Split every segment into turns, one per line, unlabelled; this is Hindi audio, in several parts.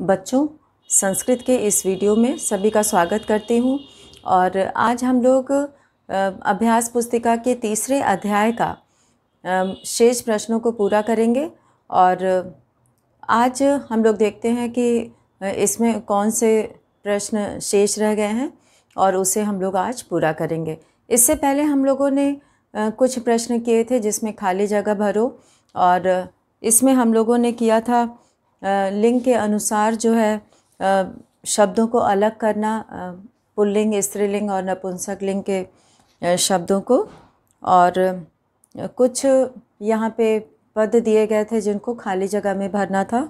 बच्चों संस्कृत के इस वीडियो में सभी का स्वागत करती हूँ और आज हम लोग अभ्यास पुस्तिका के तीसरे अध्याय का शेष प्रश्नों को पूरा करेंगे और आज हम लोग देखते हैं कि इसमें कौन से प्रश्न शेष रह गए हैं और उसे हम लोग आज पूरा करेंगे इससे पहले हम लोगों ने कुछ प्रश्न किए थे जिसमें खाली जगह भरो और इसमें हम लोगों ने किया था लिंग के अनुसार जो है शब्दों को अलग करना पुल्लिंग स्त्रीलिंग और नपुंसक लिंग के शब्दों को और कुछ यहाँ पे पद दिए गए थे जिनको खाली जगह में भरना था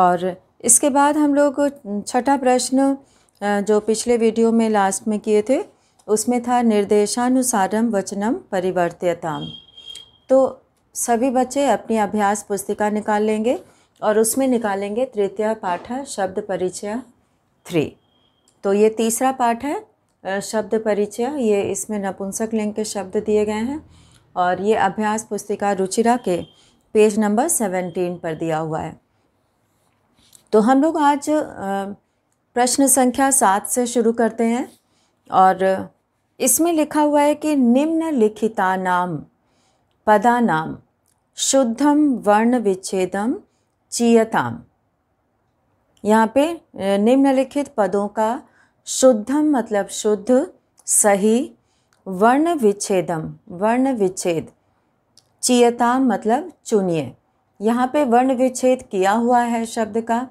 और इसके बाद हम लोग छठा प्रश्न जो पिछले वीडियो में लास्ट में किए थे उसमें था निर्देशानुसारम वचनम परिवर्त्यताम तो सभी बच्चे अपनी अभ्यास पुस्तिका निकाल लेंगे और उसमें निकालेंगे तृतीय पाठ है शब्द परिचय थ्री तो ये तीसरा पाठ है शब्द परिचय ये इसमें नपुंसक लिंग के शब्द दिए गए हैं और ये अभ्यास पुस्तिका रुचिरा के पेज नंबर सेवेंटीन पर दिया हुआ है तो हम लोग आज प्रश्न संख्या सात से शुरू करते हैं और इसमें लिखा हुआ है कि निम्नलिखिता नाम पदा नाम शुद्धम वर्ण विच्छेदम चीयताम यहाँ पे निम्नलिखित पदों का शुद्धम मतलब शुद्ध सही वर्ण विच्छेदम वर्ण विच्छेद चीयताम मतलब चुनिए यहाँ पे वर्ण विच्छेद किया हुआ है शब्द का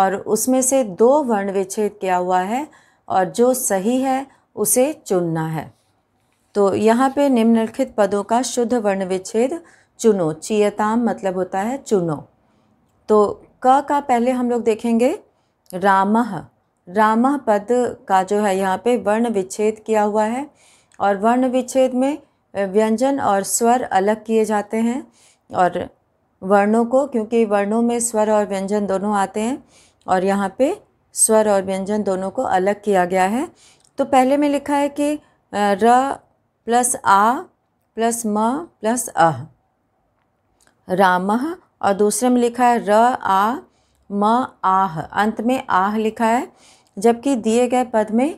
और उसमें से दो वर्ण विच्छेद किया हुआ है और जो सही है उसे चुनना है तो यहाँ पे निम्नलिखित पदों का शुद्ध वर्ण विच्छेद चुनो चीयताम मतलब होता है चुनो तो क का पहले हम लोग देखेंगे राम राम पद का जो है यहाँ पे वर्ण विच्छेद किया हुआ है और वर्ण विच्छेद में व्यंजन और स्वर अलग किए जाते हैं और वर्णों को क्योंकि वर्णों में स्वर और व्यंजन दोनों आते हैं और यहाँ पे स्वर और व्यंजन दोनों को अलग किया गया है तो पहले में लिखा है कि र प्लस आ प्लस म प्लस अह राम और दूसरे में लिखा है र आ म आह अंत में आह लिखा है जबकि दिए गए पद में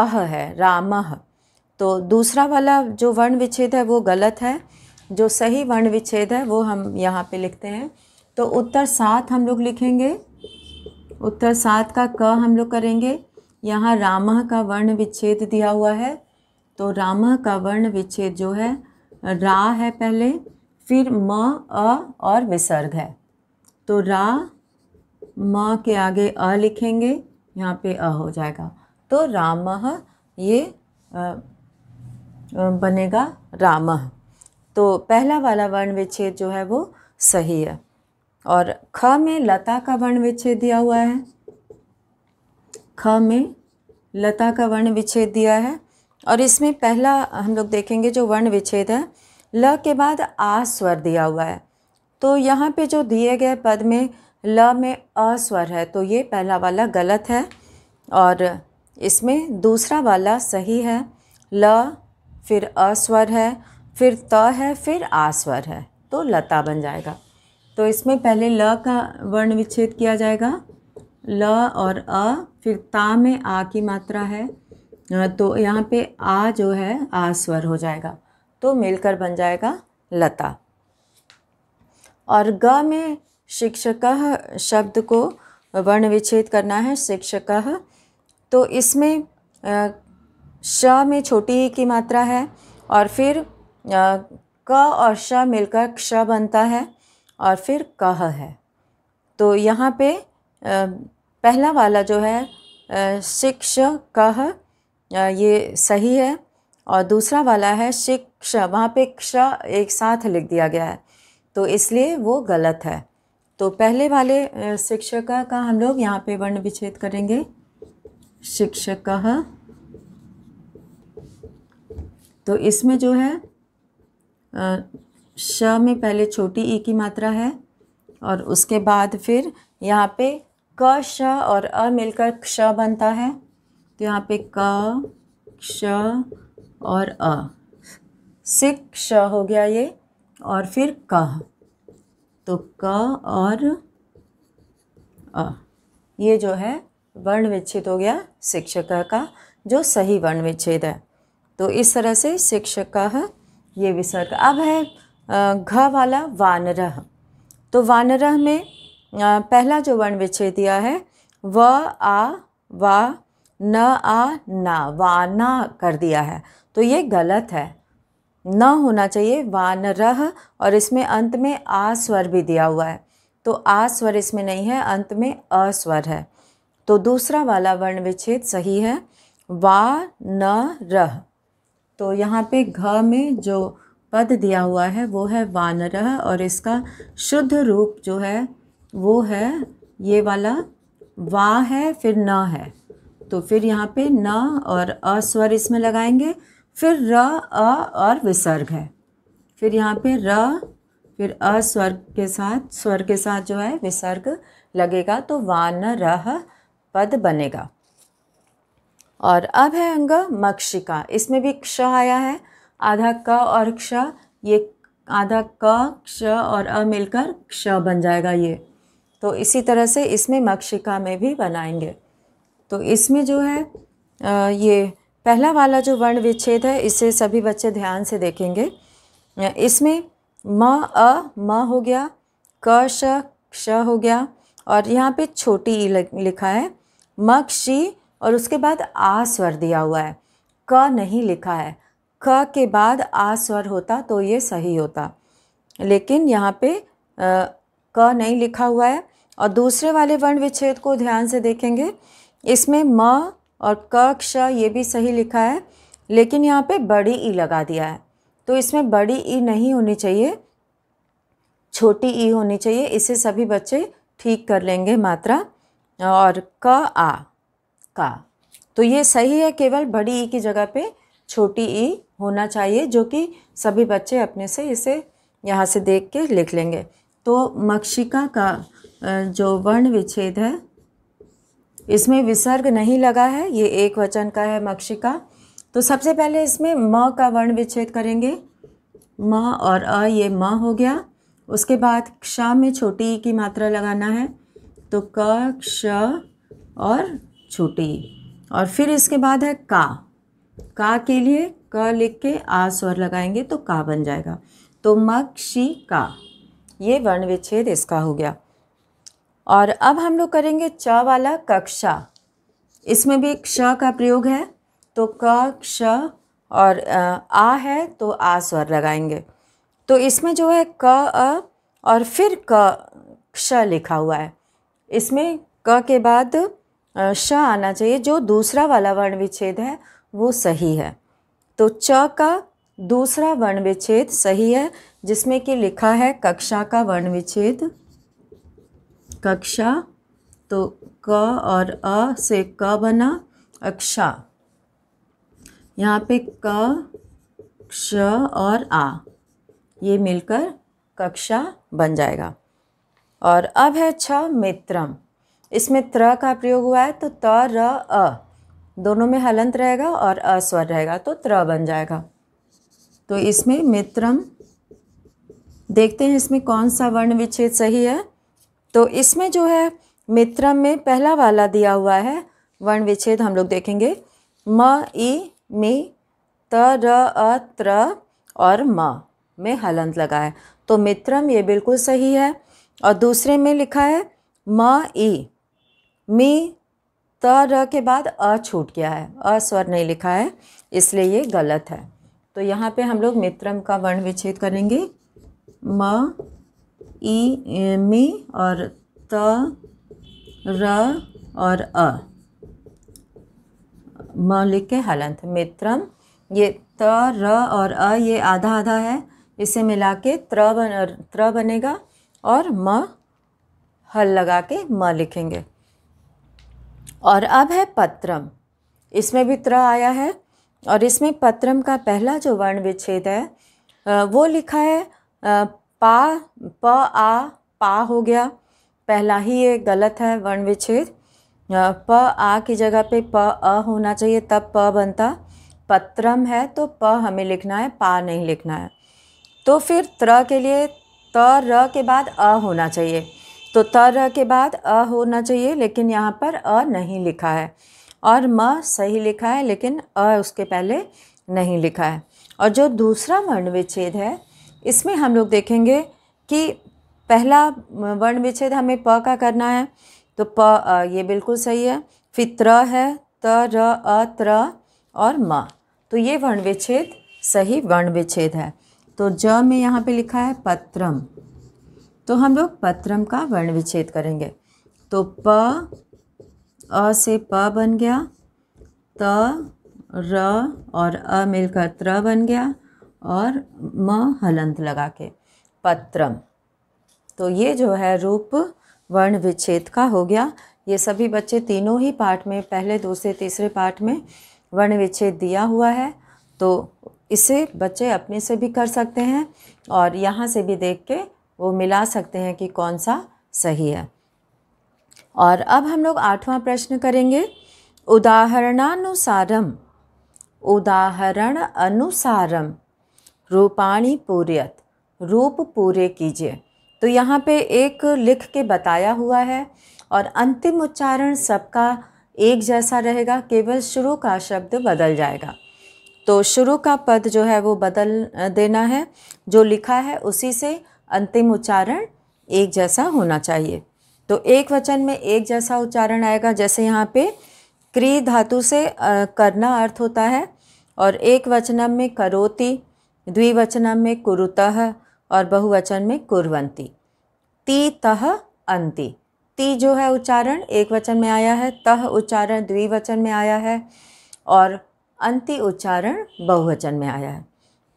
अह है रामह तो दूसरा वाला जो वर्ण विच्छेद है वो गलत है जो सही वर्ण विच्छेद है वो हम यहाँ पे लिखते हैं तो उत्तर सात हम लोग लिखेंगे उत्तर सात का क हम लोग करेंगे यहाँ रामह का वर्ण विच्छेद दिया हुआ है तो रामह का वर्ण विच्छेद जो है रा है पहले फिर म अ और विसर्ग है तो रा म के आगे अ लिखेंगे यहाँ पे अ हो जाएगा तो राम ये बनेगा राम तो पहला वाला वर्ण विच्छेद जो है वो सही है और ख में लता का वर्ण विच्छेद दिया हुआ है ख में लता का वर्ण विच्छेद दिया है और इसमें पहला हम लोग देखेंगे जो वर्ण विच्छेद है ल के बाद आ स्वर दिया हुआ है तो यहाँ पे जो दिए गए पद में ल में अ स्वर है तो ये पहला वाला गलत है और इसमें दूसरा वाला सही है ल फिर अ स्वर है फिर त है फिर आ स्वर है तो लता बन जाएगा तो इसमें पहले ल का वर्ण विच्छेद किया जाएगा ल और अ फिर ता में आ की मात्रा है तो यहाँ पे आ जो है आ स्वर हो जाएगा तो मिलकर बन जाएगा लता और ग में शिक्षक शब्द को वर्ण विच्छेद करना है शिक्षक तो इसमें श में छोटी की मात्रा है और फिर क और श मिलकर क्ष बनता है और फिर कह है तो यहाँ पे पहला वाला जो है शिक्ष कह ये सही है और दूसरा वाला है शिक्ष वहाँ पे क्ष एक साथ लिख दिया गया है तो इसलिए वो गलत है तो पहले वाले शिक्षक का, हम लोग यहाँ पे वर्ण विच्छेद करेंगे शिक्षक तो इसमें जो है श में पहले छोटी ई की मात्रा है और उसके बाद फिर यहाँ पे क श और अ मिलकर क्ष बनता है तो यहाँ पे क क्ष और अ सिक श हो गया ये और फिर क तो क और अ ये जो है वर्ण विच्छेद हो गया शिक्षक का जो सही वर्ण विच्छेद है तो इस तरह से शिक्षक ये विसर्ग अब है घ वाला वानरह तो वानरह में पहला जो वर्ण विच्छेद दिया है व आ वा न आ ना वाना कर दिया है तो ये गलत है न होना चाहिए वान रह और इसमें अंत में आ स्वर भी दिया हुआ है तो आ स्वर इसमें नहीं है अंत में अस्वर है तो दूसरा वाला वर्ण विच्छेद सही है वा न रह तो यहाँ पे घ में जो पद दिया हुआ है वो है वानरह और इसका शुद्ध रूप जो है वो है ये वाला वा है फिर न है तो फिर यहाँ पे न और अस्वर इसमें लगाएंगे फिर र अ और विसर्ग है फिर यहाँ पे र फिर अस्वर के साथ स्वर के साथ जो है विसर्ग लगेगा तो वान रह पद बनेगा और अब है अंग मक्षिका इसमें भी क्ष आया है आधा क और क्ष ये आधा क क्ष और अ मिलकर क्ष बन जाएगा ये तो इसी तरह से इसमें मक्षिका में भी बनाएंगे तो इसमें जो है आ, ये पहला वाला जो वर्ण विच्छेद है इसे सभी बच्चे ध्यान से देखेंगे इसमें म अ म हो गया क श क्ष हो गया और यहाँ पे छोटी ई लिखा है म क्षि और उसके बाद आ स्वर दिया हुआ है क नहीं लिखा है क के बाद आ स्वर होता तो ये सही होता लेकिन यहाँ पे आ, क नहीं लिखा हुआ है और दूसरे वाले वर्ण विच्छेद को ध्यान से देखेंगे इसमें म और क क्ष ये भी सही लिखा है लेकिन यहाँ पे बड़ी ई लगा दिया है तो इसमें बड़ी ई नहीं होनी चाहिए छोटी ई होनी चाहिए इसे सभी बच्चे ठीक कर लेंगे मात्रा और क आ का तो ये सही है केवल बड़ी ई की जगह पे छोटी ई होना चाहिए जो कि सभी बच्चे अपने से इसे यहाँ से देख के लिख लेंगे तो मक्षिका का जो वर्ण विच्छेद है इसमें विसर्ग नहीं लगा है ये एक वचन का है मक्षिका तो सबसे पहले इसमें म का वर्ण विच्छेद करेंगे म और अ ये म हो गया उसके बाद क्ष में छोटी की मात्रा लगाना है तो क क्ष और छोटी और फिर इसके बाद है का का के लिए क लिख के आ स्वर लगाएंगे तो का बन जाएगा तो मक्षी का ये वर्ण विच्छेद इसका हो गया और अब हम लोग करेंगे च वाला कक्षा इसमें भी क्ष का प्रयोग है तो क क्ष और आ है तो आ स्वर लगाएंगे तो इसमें जो है क अ और फिर क क्ष लिखा हुआ है इसमें क के बाद श आना चाहिए जो दूसरा वाला वर्ण विच्छेद है वो सही है तो च का दूसरा वर्ण विच्छेद सही है जिसमें कि लिखा है कक्षा का वर्ण विच्छेद कक्षा तो क और अ से क बना अक्षा यहाँ पे क क्ष और आ ये मिलकर कक्षा बन जाएगा और अब है छ मित्रम इसमें त्र का प्रयोग हुआ है तो त र अ दोनों में हलंत रहेगा और अस्वर रहेगा तो त्र बन जाएगा तो इसमें मित्रम देखते हैं इसमें कौन सा वर्ण विच्छेद सही है तो इसमें जो है मित्रम में पहला वाला दिया हुआ है वर्ण विच्छेद हम लोग देखेंगे म ई मी त र अ त्र और म में हलंत लगा है तो मित्रम ये बिल्कुल सही है और दूसरे में लिखा है म ई मी त र के बाद अ छूट गया है अ स्वर नहीं लिखा है इसलिए ये गलत है तो यहाँ पे हम लोग मित्रम का वर्ण विच्छेद करेंगे म ई मी और त र और अ मौलिक हलंत मित्रम ये त र और अ ये आधा आधा है इसे मिला के त्र बन त्र बनेगा और म हल लगा के म लिखेंगे और अब है पत्रम इसमें भी त्र आया है और इसमें पत्रम का पहला जो वर्ण विच्छेद है वो लिखा है पा प आ पा हो गया पहला ही ये गलत है वर्ण विच्छेद प आ की जगह पे प अ होना चाहिए तब प बनता पत्रम है तो प हमें लिखना है पा नहीं लिखना है तो फिर त्र के लिए त र के बाद अ होना चाहिए तो त र के बाद अ होना चाहिए लेकिन यहाँ पर अ नहीं लिखा है और म सही लिखा है लेकिन अ उसके पहले नहीं लिखा है और जो दूसरा वर्ण विच्छेद है इसमें हम लोग देखेंगे कि पहला वर्ण विच्छेद हमें प का करना है तो प ये बिल्कुल सही है फिर त्र है त र अ त्र और म तो ये वर्ण विच्छेद सही वर्ण विच्छेद है तो ज में यहाँ पे लिखा है पत्रम तो हम लोग पत्रम का वर्ण विच्छेद करेंगे तो प अ से प बन गया त र और अ मिलकर त्र बन गया और म हलंत लगा के पत्रम तो ये जो है रूप वर्ण विच्छेद का हो गया ये सभी बच्चे तीनों ही पाठ में पहले दूसरे तीसरे पाठ में वर्ण विच्छेद दिया हुआ है तो इसे बच्चे अपने से भी कर सकते हैं और यहाँ से भी देख के वो मिला सकते हैं कि कौन सा सही है और अब हम लोग आठवां प्रश्न करेंगे उदाहरणानुसारम उदाहरण अनुसारम रूपाणी पूर्यत रूप पूरे कीजिए तो यहाँ पे एक लिख के बताया हुआ है और अंतिम उच्चारण सबका एक जैसा रहेगा केवल शुरू का शब्द बदल जाएगा तो शुरू का पद जो है वो बदल देना है जो लिखा है उसी से अंतिम उच्चारण एक जैसा होना चाहिए तो एक वचन में एक जैसा उच्चारण आएगा जैसे यहाँ पे क्री धातु से करना अर्थ होता है और एक वचनम में करोती द्विवचन में कुरुतः और बहुवचन में कुरवंती ती तह अंति ती जो है उच्चारण एक वचन में आया है तह उच्चारण द्विवचन में आया है और अंति उच्चारण बहुवचन में आया है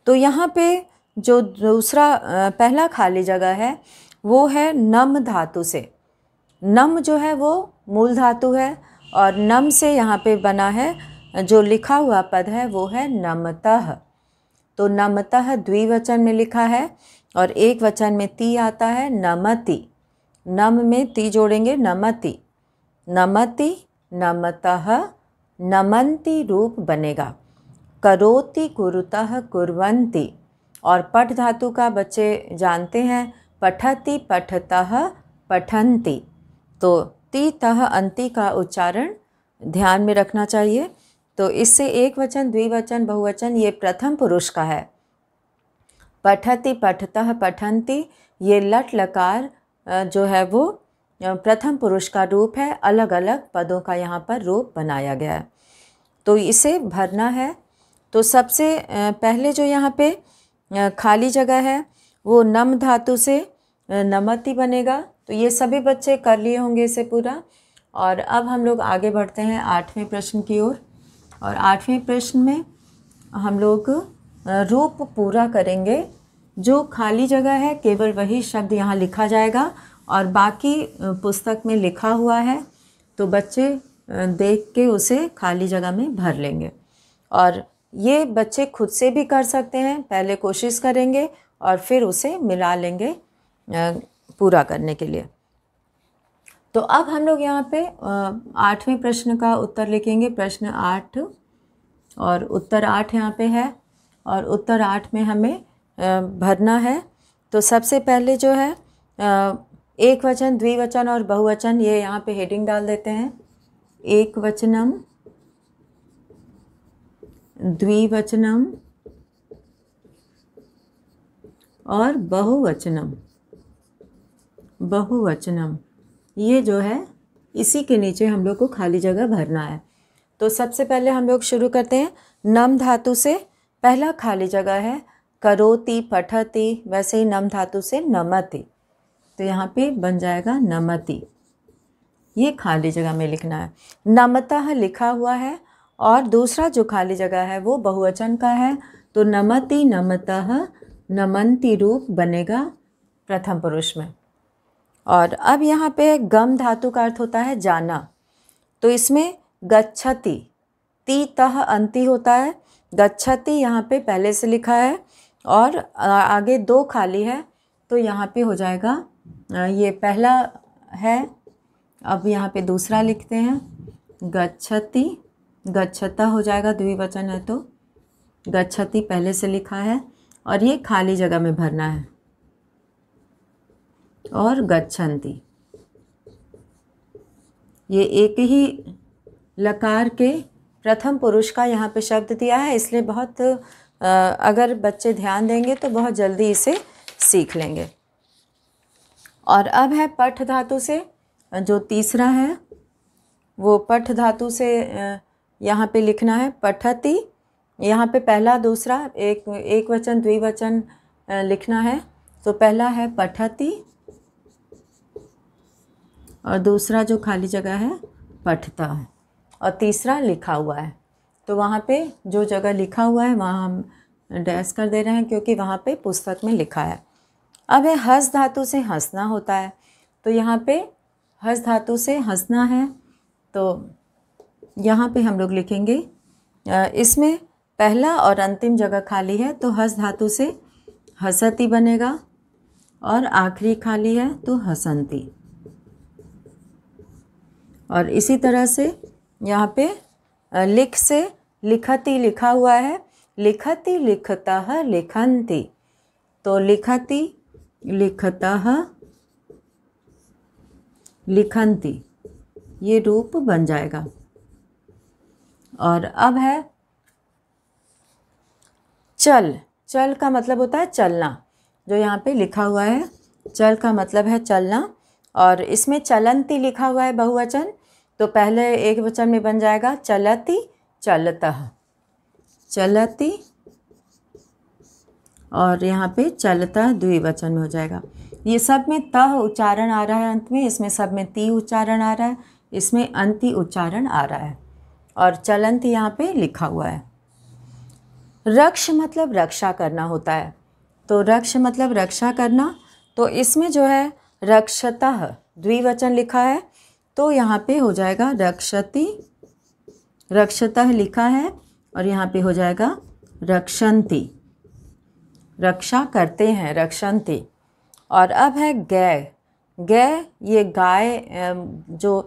तो यहाँ पे जो दूसरा पहला खाली जगह है वो है नम धातु से नम जो है वो मूल धातु है और नम से यहाँ पे बना है जो लिखा हुआ पद है वो है नमतः तो नमतः द्विवचन में लिखा है और एक वचन में ती आता है नमति नम में ती जोड़ेंगे नमति नमति नमतः नमंती रूप बनेगा करोति कुरुतः कुरवंती और पठ धातु का बच्चे जानते हैं पठति पठतः पठंती तो ती तह अंति का उच्चारण ध्यान में रखना चाहिए तो इससे एक वचन द्विवचन बहुवचन ये प्रथम पुरुष का है पठती पठतः पठंती ये लट लकार जो है वो प्रथम पुरुष का रूप है अलग अलग पदों का यहाँ पर रूप बनाया गया है तो इसे भरना है तो सबसे पहले जो यहाँ पे खाली जगह है वो नम धातु से नमति बनेगा तो ये सभी बच्चे कर लिए होंगे इसे पूरा और अब हम लोग आगे बढ़ते हैं आठवें प्रश्न की ओर और आठवें प्रश्न में हम लोग रूप पूरा करेंगे जो खाली जगह है केवल वही शब्द यहाँ लिखा जाएगा और बाकी पुस्तक में लिखा हुआ है तो बच्चे देख के उसे खाली जगह में भर लेंगे और ये बच्चे खुद से भी कर सकते हैं पहले कोशिश करेंगे और फिर उसे मिला लेंगे पूरा करने के लिए तो अब हम लोग यहाँ पे आठवें प्रश्न का उत्तर लिखेंगे प्रश्न आठ और उत्तर आठ यहाँ पे है और उत्तर आठ में हमें भरना है तो सबसे पहले जो है एक वचन द्विवचन और बहुवचन ये यहाँ पे हेडिंग डाल देते हैं एक वचनम द्विवचनम और बहुवचनम बहुवचनम ये जो है इसी के नीचे हम लोग को खाली जगह भरना है तो सबसे पहले हम लोग शुरू करते हैं नम धातु से पहला खाली जगह है करोती पठती वैसे ही नम धातु से नमति तो यहाँ पे बन जाएगा नमति ये खाली जगह में लिखना है नमतः लिखा हुआ है और दूसरा जो खाली जगह है वो बहुवचन का है तो नमति नमतः नमंती रूप बनेगा प्रथम पुरुष में और अब यहाँ पे गम धातु का अर्थ होता है जाना तो इसमें गच्छति ती तह अंति होता है गच्छति यहाँ पे पहले से लिखा है और आगे दो खाली है तो यहाँ पे हो जाएगा ये पहला है अब यहाँ पे दूसरा लिखते हैं गच्छति गच्छता हो जाएगा द्विवचन है तो गच्छति पहले से लिखा है और ये खाली जगह में भरना है और गच्छन्ति ये एक ही लकार के प्रथम पुरुष का यहाँ पे शब्द दिया है इसलिए बहुत अगर बच्चे ध्यान देंगे तो बहुत जल्दी इसे सीख लेंगे और अब है पठ धातु से जो तीसरा है वो पठ धातु से यहाँ पे लिखना है पठती यहाँ पे पहला दूसरा एक एक वचन द्विवचन लिखना है तो पहला है पठती और दूसरा जो खाली जगह है पठता है और तीसरा लिखा हुआ है तो वहाँ पे जो जगह लिखा हुआ है वहाँ हम डैश कर दे रहे हैं क्योंकि वहाँ पे पुस्तक में लिखा है अब है हस धातु से हंसना होता है तो यहाँ पे हस धातु से हंसना है तो यहाँ पे हम लोग लिखेंगे इसमें पहला और अंतिम जगह खाली है तो हस धातु से हसती बनेगा और आखिरी खाली है तो हसंती और इसी तरह से यहाँ पे लिख से लिखती लिखा हुआ है लिखती लिखता है लिखंती तो लिखती लिखता है लिखंती ये रूप बन जाएगा और अब है चल चल का मतलब होता है चलना जो यहाँ पे लिखा हुआ है चल का मतलब है चलना और इसमें चलंती लिखा हुआ है बहुवचन तो पहले एक वचन में बन जाएगा चलती चलत चलती और यहाँ पे चलता द्विवचन में हो जाएगा ये सब में त उच्चारण आ रहा है अंत में इसमें सब में ती उच्चारण आ रहा है इसमें अंति उच्चारण आ रहा है और चलंत यहाँ पे लिखा हुआ है रक्ष मतलब रक्षा करना होता है तो रक्ष मतलब रक्षा करना तो इसमें जो है रक्षत द्विवचन लिखा है तो यहाँ पे हो जाएगा रक्षति रक्षतः लिखा है और यहाँ पे हो जाएगा रक्षंती रक्षा करते हैं रक्षंती और अब है गै गै ये गाय जो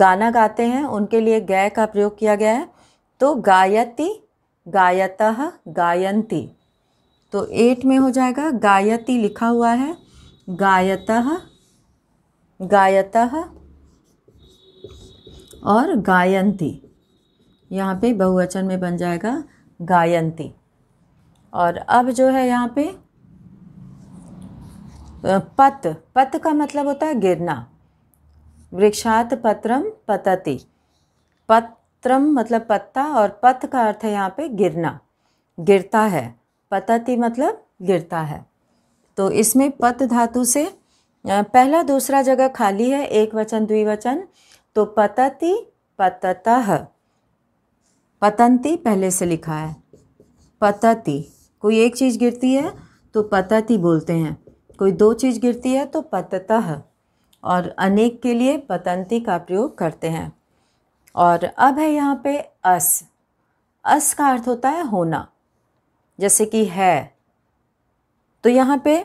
गाना गाते हैं उनके लिए गै का प्रयोग किया गया है तो गायति गायतः गायंती तो एट में हो जाएगा गायति लिखा हुआ है गायतः गायतः और गायंती यहाँ पे बहुवचन में बन जाएगा गायंती और अब जो है यहाँ पे पत पत का मतलब होता है गिरना वृक्षात पत्रम पतति पत्रम मतलब पत्ता और पत का अर्थ है यहाँ पे गिरना गिरता है पतति मतलब गिरता है तो इसमें पत धातु से पहला दूसरा जगह खाली है एक वचन द्विवचन तो पतति पततः पतंती पहले से लिखा है पतति कोई एक चीज़ गिरती है तो पतति बोलते हैं कोई दो चीज़ गिरती है तो पततः और अनेक के लिए पतंती का प्रयोग करते हैं और अब है यहाँ पे अस अस का अर्थ होता है होना जैसे कि है तो यहाँ पे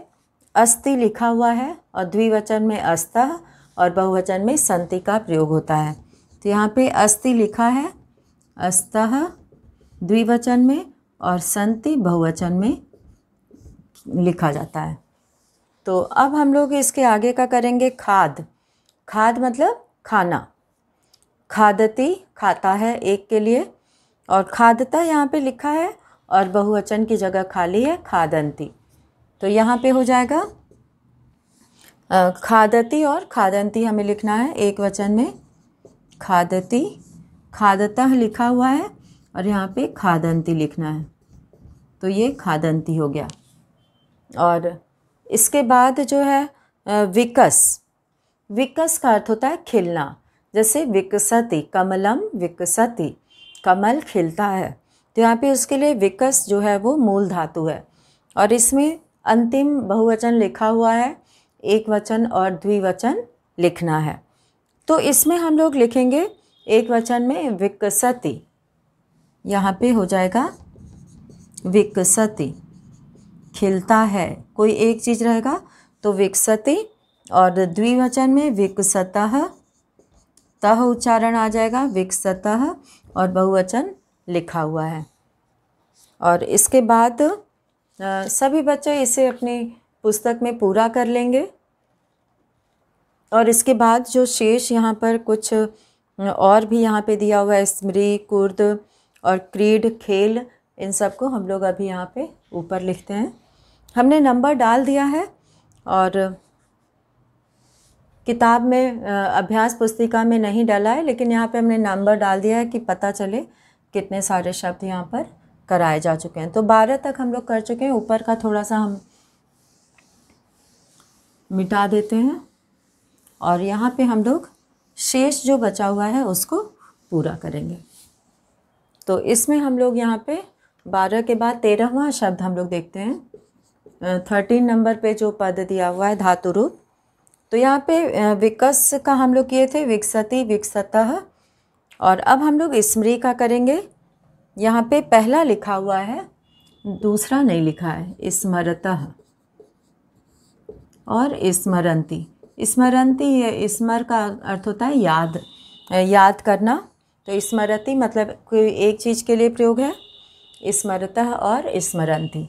अस्ति लिखा हुआ है और द्विवचन में अस्तः और बहुवचन में संति का प्रयोग होता है तो यहाँ पे अस्ति लिखा है अस्त द्विवचन में और संति बहुवचन में लिखा जाता है तो अब हम लोग इसके आगे का करेंगे खाद खाद मतलब खाना खादती खाता है एक के लिए और खादता यहाँ पे लिखा है और बहुवचन की जगह खाली है खादंती तो यहाँ पे हो जाएगा खादती और खादंती हमें लिखना है एक वचन में खादती खादतः लिखा हुआ है और यहाँ पे खादंती लिखना है तो ये खादंती हो गया और इसके बाद जो है विकस विकस का अर्थ होता है खिलना जैसे विकसति कमलम विकसति कमल खिलता है तो यहाँ पे उसके लिए विकस जो है वो मूल धातु है और इसमें अंतिम बहुवचन लिखा हुआ है एक वचन और द्विवचन लिखना है तो इसमें हम लोग लिखेंगे एक वचन में विकसति यहाँ पे हो जाएगा विकसति खिलता है कोई एक चीज़ रहेगा तो विकसति और द्विवचन में विकसत तह उच्चारण आ जाएगा विकसत और बहुवचन लिखा हुआ है और इसके बाद सभी बच्चे इसे अपनी पुस्तक में पूरा कर लेंगे और इसके बाद जो शेष यहाँ पर कुछ और भी यहाँ पे दिया हुआ है स्मृति कुर्द और क्रीड खेल इन सब को हम लोग अभी यहाँ पे ऊपर लिखते हैं हमने नंबर डाल दिया है और किताब में अभ्यास पुस्तिका में नहीं डाला है लेकिन यहाँ पे हमने नंबर डाल दिया है कि पता चले कितने सारे शब्द यहाँ पर कराए जा चुके हैं तो बारह तक हम लोग कर चुके हैं ऊपर का थोड़ा सा हम मिटा देते हैं और यहाँ पे हम लोग शेष जो बचा हुआ है उसको पूरा करेंगे तो इसमें हम लोग यहाँ पे बारह के बाद तेरहवा शब्द हम लोग देखते हैं थर्टीन नंबर पे जो पद दिया हुआ है धातु रूप तो यहाँ पे विकस का हम लोग किए थे विकसति विकसत और अब हम लोग स्मृति का करेंगे यहाँ पे पहला लिखा हुआ है दूसरा नहीं लिखा है स्मरतः और स्मरंती स्मरंती स्मर का अर्थ होता है याद याद करना तो स्मरती मतलब कोई एक चीज़ के लिए प्रयोग है स्मरता और स्मरंती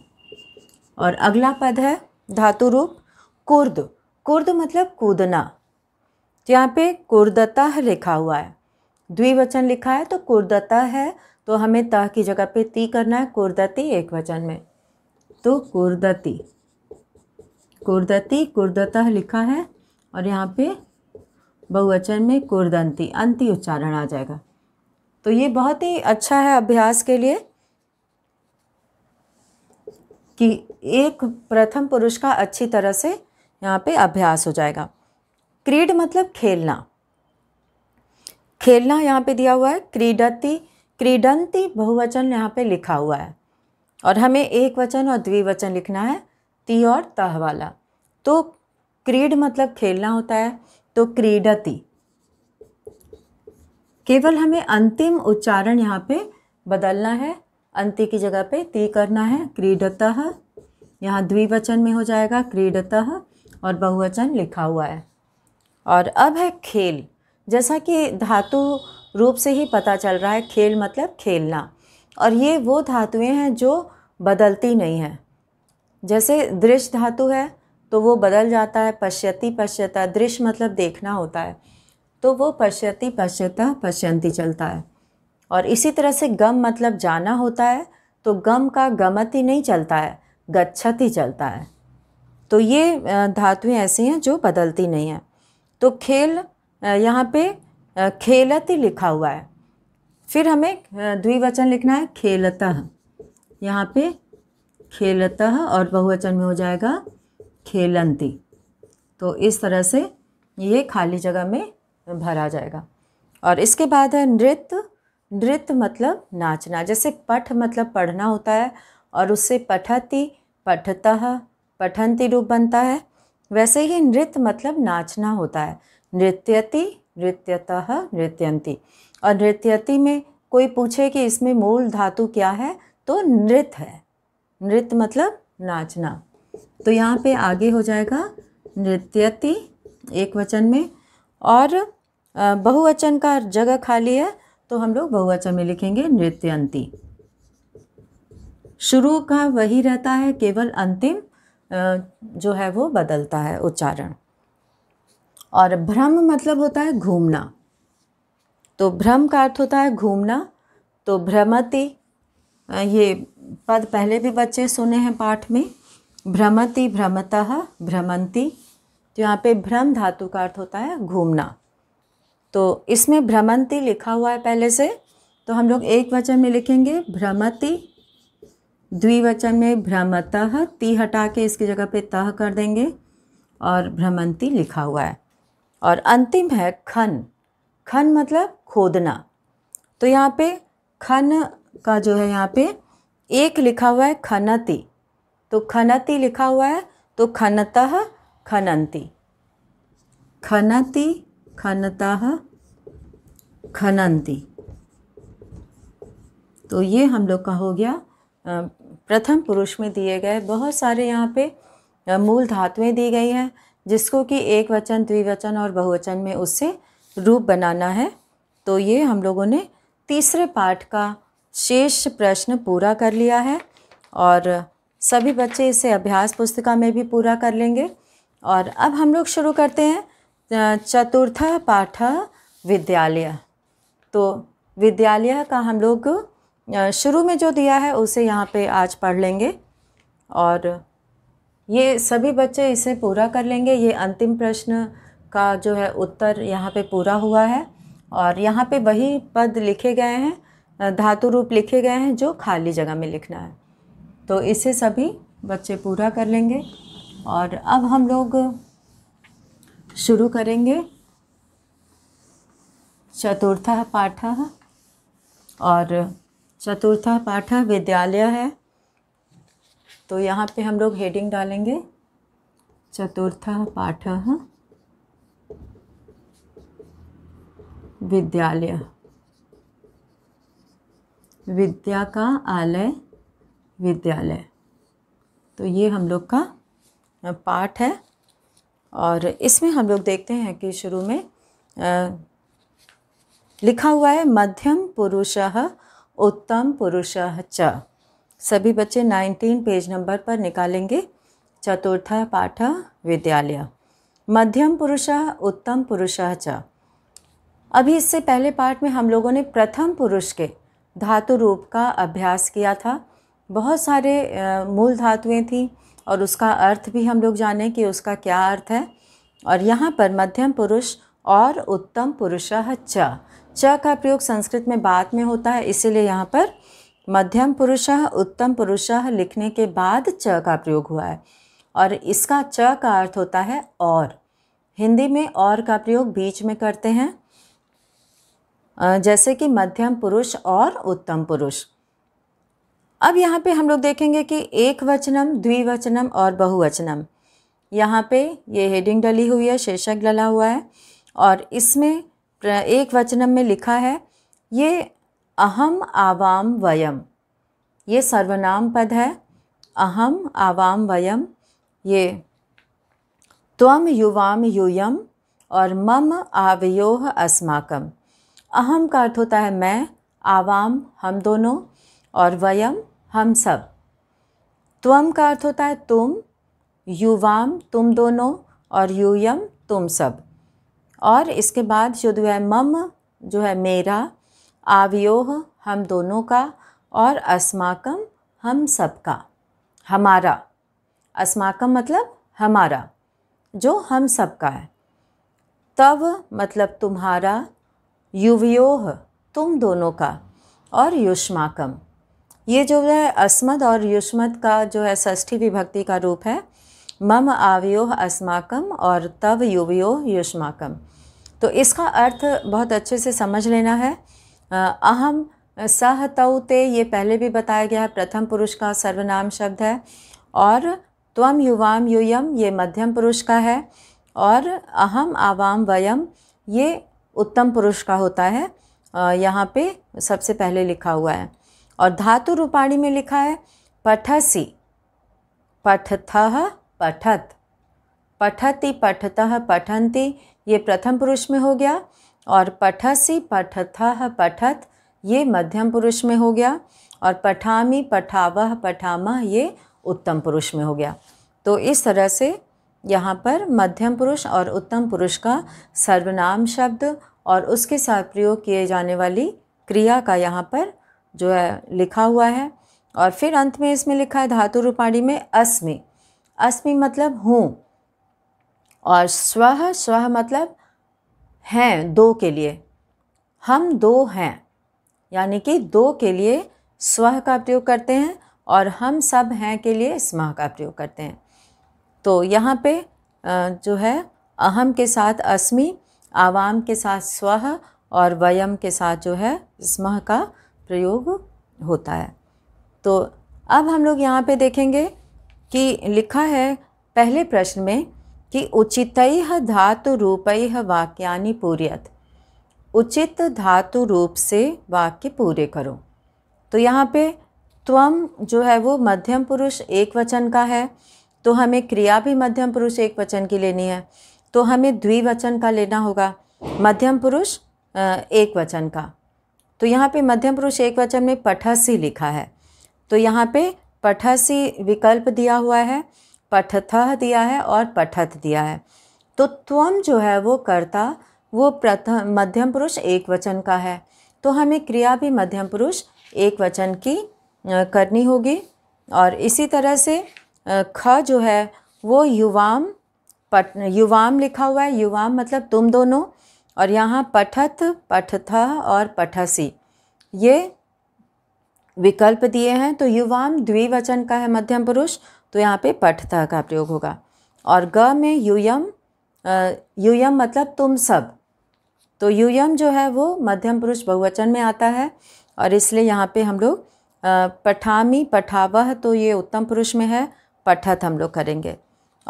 और अगला पद है धातु रूप कुर्द कुर्द मतलब कूदना यहाँ पे कुर्दता लिखा हुआ है द्विवचन लिखा है तो कुर्दता है तो हमें तह की जगह पे ती करना है कुर्दती एक वचन में तो कुर्दती कुर्दती कुर्दतः लिखा है और यहाँ पे बहुवचन में कुर्दंती अंति उच्चारण आ जाएगा तो ये बहुत ही अच्छा है अभ्यास के लिए कि एक प्रथम पुरुष का अच्छी तरह से यहाँ पे अभ्यास हो जाएगा क्रीड मतलब खेलना खेलना यहाँ पे दिया हुआ है क्रीडती क्रीडंती बहुवचन यहाँ पे लिखा हुआ है और हमें एक वचन और द्विवचन लिखना है ती और तह वाला तो क्रीड मतलब खेलना होता है तो क्रीडति केवल हमें अंतिम उच्चारण यहाँ पे बदलना है अंति की जगह पे ती करना है क्रीडतः यहाँ द्विवचन में हो जाएगा क्रीडतः और बहुवचन लिखा हुआ है और अब है खेल जैसा कि धातु रूप से ही पता चल रहा है खेल मतलब खेलना और ये वो धातुएं हैं जो बदलती नहीं हैं जैसे दृश्य धातु है तो वो बदल जाता है पश्यति पश्यता दृश्य मतलब देखना होता है तो वो पश्यति पश्यता पश्यंती चलता है और इसी तरह से गम मतलब जाना होता है तो गम का गमति नहीं चलता है गच्छति चलता है तो ये धातुएं ऐसी हैं जो बदलती नहीं हैं तो खेल यहाँ पे खेलती लिखा हुआ है फिर हमें द्विवचन लिखना है खेलता यहाँ पे खेलतः और बहुवचन में हो जाएगा खेलंती तो इस तरह से ये खाली जगह में भरा जाएगा और इसके बाद है नृत्य नृत्य मतलब नाचना जैसे पठ मतलब पढ़ना होता है और उससे पठती पठतः पठंती रूप बनता है वैसे ही नृत्य मतलब नाचना होता है नृत्यति नृत्यतः नृत्यंती और नृत्यति में कोई पूछे कि इसमें मूल धातु क्या है तो नृत्य है नृत्य मतलब नाचना तो यहाँ पे आगे हो जाएगा नृत्यति एक वचन में और बहुवचन का जगह खाली है तो हम लोग बहुवचन में लिखेंगे नृत्यंति शुरू का वही रहता है केवल अंतिम जो है वो बदलता है उच्चारण और भ्रम मतलब होता है घूमना तो भ्रम का अर्थ होता है घूमना तो भ्रमति ये पद पहले भी बच्चे सुने हैं पाठ में भ्रमति भ्रमतः भ्रमंती तो यहाँ पे भ्रम धातु का अर्थ होता है घूमना तो इसमें भ्रमंती लिखा हुआ है पहले से तो हम लोग एक वचन में लिखेंगे भ्रमति द्विवचन में भ्रमतः ती हटा के इसकी जगह पे तह कर देंगे और भ्रमंती लिखा हुआ है और अंतिम है खन खन मतलब खोदना तो यहाँ पे खन का जो है यहाँ पे एक लिखा हुआ है खनति तो खनति लिखा हुआ है तो खनतः खनंती खनति खनतः खनंती तो ये हम लोग का हो गया प्रथम पुरुष में दिए गए बहुत सारे यहाँ पे मूल धातुएं दी गई हैं जिसको कि एक वचन द्विवचन और बहुवचन में उससे रूप बनाना है तो ये हम लोगों ने तीसरे पाठ का शेष प्रश्न पूरा कर लिया है और सभी बच्चे इसे अभ्यास पुस्तिका में भी पूरा कर लेंगे और अब हम लोग शुरू करते हैं चतुर्थ पाठ विद्यालय तो विद्यालय का हम लोग शुरू में जो दिया है उसे यहाँ पे आज पढ़ लेंगे और ये सभी बच्चे इसे पूरा कर लेंगे ये अंतिम प्रश्न का जो है उत्तर यहाँ पे पूरा हुआ है और यहाँ पे वही पद लिखे गए हैं धातु रूप लिखे गए हैं जो खाली जगह में लिखना है तो इसे सभी बच्चे पूरा कर लेंगे और अब हम लोग शुरू करेंगे चतुर्थ पाठ और चतुर्थ पाठ विद्यालय है तो यहाँ पे हम लोग हेडिंग डालेंगे चतुर्थ पाठ विद्यालय विद्या का आलय विद्यालय तो ये हम लोग का पाठ है और इसमें हम लोग देखते हैं कि शुरू में आ, लिखा हुआ है मध्यम पुरुष उत्तम पुरुष च सभी बच्चे 19 पेज नंबर पर निकालेंगे चतुर्थ पाठ विद्यालय मध्यम पुरुष उत्तम पुरुष च अभी इससे पहले पाठ में हम लोगों ने प्रथम पुरुष के धातु रूप का अभ्यास किया था बहुत सारे मूल धातुएं थीं और उसका अर्थ भी हम लोग जाने कि उसका क्या अर्थ है और यहाँ पर मध्यम पुरुष और उत्तम पुरुष च च का प्रयोग संस्कृत में बाद में होता है इसीलिए यहाँ पर मध्यम पुरुष उत्तम पुरुष लिखने के बाद च का प्रयोग हुआ है और इसका च का अर्थ होता है और हिंदी में और का प्रयोग बीच में करते हैं जैसे कि मध्यम पुरुष और उत्तम पुरुष अब यहाँ पे हम लोग देखेंगे कि एक वचनम द्विवचनम और बहुवचनम यहाँ पे ये हेडिंग डली हुई है शीर्षक डला हुआ है और इसमें एक वचनम में लिखा है ये अहम आवाम वयम ये सर्वनाम पद है अहम आवाम वयम ये तम युवाम यूयम और मम आवयोह अस्माकम अहम का अर्थ होता है मैं आवाम हम दोनों और वयम हम सब त्वम का अर्थ होता है तुम युवाम तुम दोनों और यूयम तुम सब और इसके बाद जो है मम जो है मेरा आवयोह हम दोनों का और अस्माकम हम सब का हमारा अस्माकम मतलब हमारा जो हम सब का है तव मतलब तुम्हारा युवयोह तुम दोनों का और युष्माकम ये जो है अस्मद और युष्मद का जो है षष्ठी विभक्ति का रूप है मम आवयोह अस्माकम और तव युवयोह युष्माकम तो इसका अर्थ बहुत अच्छे से समझ लेना है अहम सह तव ते ये पहले भी बताया गया है प्रथम पुरुष का सर्वनाम शब्द है और त्वम युवाम युयम ये मध्यम पुरुष का है और अहम आवाम वयम ये उत्तम पुरुष का होता है यहाँ पे सबसे पहले लिखा हुआ है और धातु रूपाणी में लिखा है पठसी पठथ पठत पठति पठत पठंती ये प्रथम पुरुष में हो गया और पठसी पठथ पठत ये मध्यम पुरुष में हो गया और पठामी पठावह पठामह ये उत्तम पुरुष में हो गया तो इस तरह से यहाँ पर मध्यम पुरुष और उत्तम पुरुष का सर्वनाम शब्द और उसके साथ प्रयोग किए जाने वाली क्रिया का यहाँ पर जो है लिखा हुआ है और फिर अंत में इसमें लिखा है धातु रूपाणी में अस्मि अस्मि मतलब हूँ और स्व स्व मतलब हैं दो के लिए हम दो हैं यानी कि दो के लिए स्व का प्रयोग करते हैं और हम सब हैं के लिए स्म का प्रयोग करते हैं तो यहाँ पे जो है अहम के साथ अस्मि आवाम के साथ स्व और वयम के साथ जो है स्मह का प्रयोग होता है तो अब हम लोग यहाँ पे देखेंगे कि लिखा है पहले प्रश्न में कि उचित धातु रूपय वाक्यानि पूर्यत उचित धातु रूप से वाक्य पूरे करो तो यहाँ पे त्वम जो है वो मध्यम पुरुष एक वचन का है तो हमें क्रिया भी मध्यम पुरुष एक वचन की लेनी है तो हमें द्विवचन का लेना होगा मध्यम पुरुष एक वचन का तो यहाँ पे मध्यम पुरुष एक वचन में पठसी लिखा है तो यहाँ पे पठसी विकल्प दिया हुआ है पठथ दिया है और पठथ दिया है तो त्वम जो है वो कर्ता वो प्रथम मध्यम पुरुष एक वचन का है तो हमें क्रिया भी मध्यम पुरुष एक वचन की करनी होगी और इसी तरह से ख जो है वो युवाम पट युवाम लिखा हुआ है युवाम मतलब तुम दोनों और यहाँ पठथ और पठसी ये विकल्प दिए हैं तो युवाम द्विवचन का है मध्यम पुरुष तो यहाँ पे पठथ का प्रयोग होगा और ग में युयम युयम मतलब तुम सब तो युयम जो है वो मध्यम पुरुष बहुवचन में आता है और इसलिए यहाँ पे हम लोग पठामी पठावह तो ये उत्तम पुरुष में है पठत हम लोग करेंगे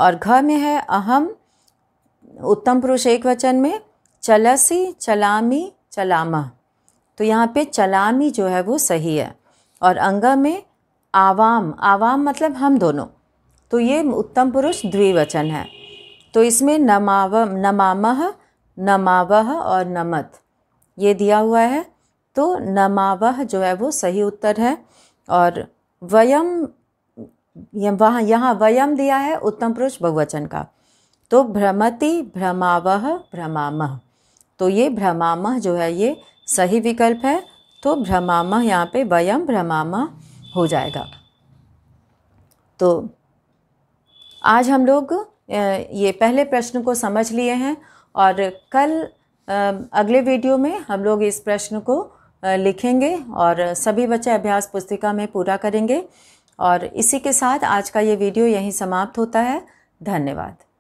और घ में है अहम उत्तम पुरुष एक वचन में चलसी चलामी चलामा तो यहाँ पे चलामी जो है वो सही है और अंग में आवाम आवाम मतलब हम दोनों तो ये उत्तम पुरुष द्विवचन है तो इसमें नमाव नमामह नमावह और नमत ये दिया हुआ है तो नमावह जो है वो सही उत्तर है और वयम वहाँ यहाँ वयम दिया है उत्तम पुरुष बहुवचन का तो भ्रमति भ्रमावह भ्रमामह तो ये भ्रमामह जो है ये सही विकल्प है तो भ्रमामह यहाँ पे वयम भ्रमामह हो जाएगा तो आज हम लोग ये पहले प्रश्न को समझ लिए हैं और कल अगले वीडियो में हम लोग इस प्रश्न को लिखेंगे और सभी बच्चे अभ्यास पुस्तिका में पूरा करेंगे और इसी के साथ आज का ये वीडियो यहीं समाप्त होता है धन्यवाद